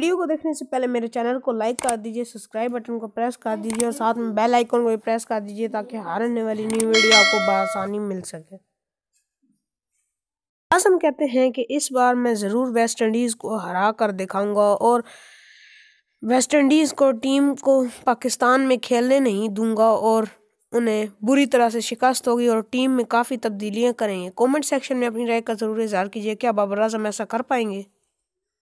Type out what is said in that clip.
video को देखने से पहले मेरे चैनल को लाइक कर दीजिए सब्सक्राइब बटन को प्रेस कर दीजिए और साथ में बेल आइकन को भी प्रेस कर दीजिए ताकि हर आने वाली न्यू वीडियो आपको बसानी मिल सके बस हम कहते हैं कि इस बार मैं ज़रूर वेस्ट इंडीज़ को हरा कर दिखाऊंगा और वेस्ट इंडीज़ को टीम को पाकिस्तान में खेलने नहीं दूंगा और उन्हें बुरी तरह से शिकस्त होगी और टीम में काफ़ी तब्दीलियाँ करेंगे कमेंट सेक्शन में अपनी राय का ज़रूर इजहार कीजिए क्या बाबर आजम ऐसा कर पाएंगे